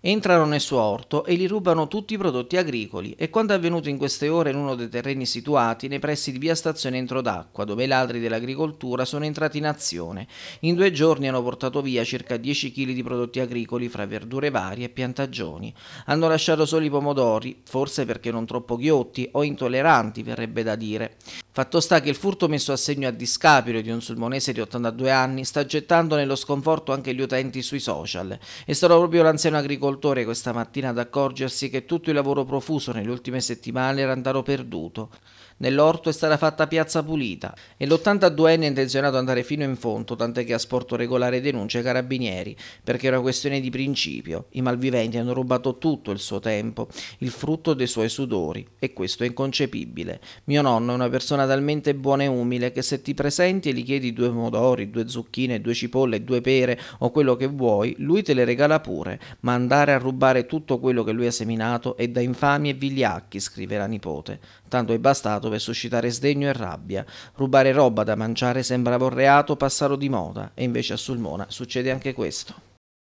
Entrano nel suo orto e gli rubano tutti i prodotti agricoli e quanto è avvenuto in queste ore in uno dei terreni situati nei pressi di via Stazione entro d'acqua, dove i ladri dell'agricoltura sono entrati in azione. In due giorni hanno portato via circa 10 kg di prodotti agricoli fra verdure varie e piantagioni. Hanno lasciato soli i pomodori, forse perché non troppo ghiotti o intolleranti, verrebbe da dire. Fatto sta che il furto messo a segno a discapito di un sulmonese di 82 anni sta gettando nello sconforto anche gli utenti sui social. È stato proprio l'anziano agricoltore questa mattina ad accorgersi che tutto il lavoro profuso nelle ultime settimane era andato perduto. Nell'orto è stata fatta piazza pulita e l'82enne è intenzionato ad andare fino in fondo, tant'è che ha sporto regolare denunce ai carabinieri, perché era questione di principio. I malviventi hanno rubato tutto il suo tempo, il frutto dei suoi sudori, e questo è inconcepibile. Mio nonno è una persona talmente buona e umile che se ti presenti e gli chiedi due pomodori, due zucchine, due cipolle, due pere o quello che vuoi, lui te le regala pure, ma andare a rubare tutto quello che lui ha seminato è da infami e vigliacchi, scrive la nipote. Tanto è bastato dove suscitare sdegno e rabbia. Rubare roba da mangiare sembrava un reato passato di moda e invece a Sulmona succede anche questo.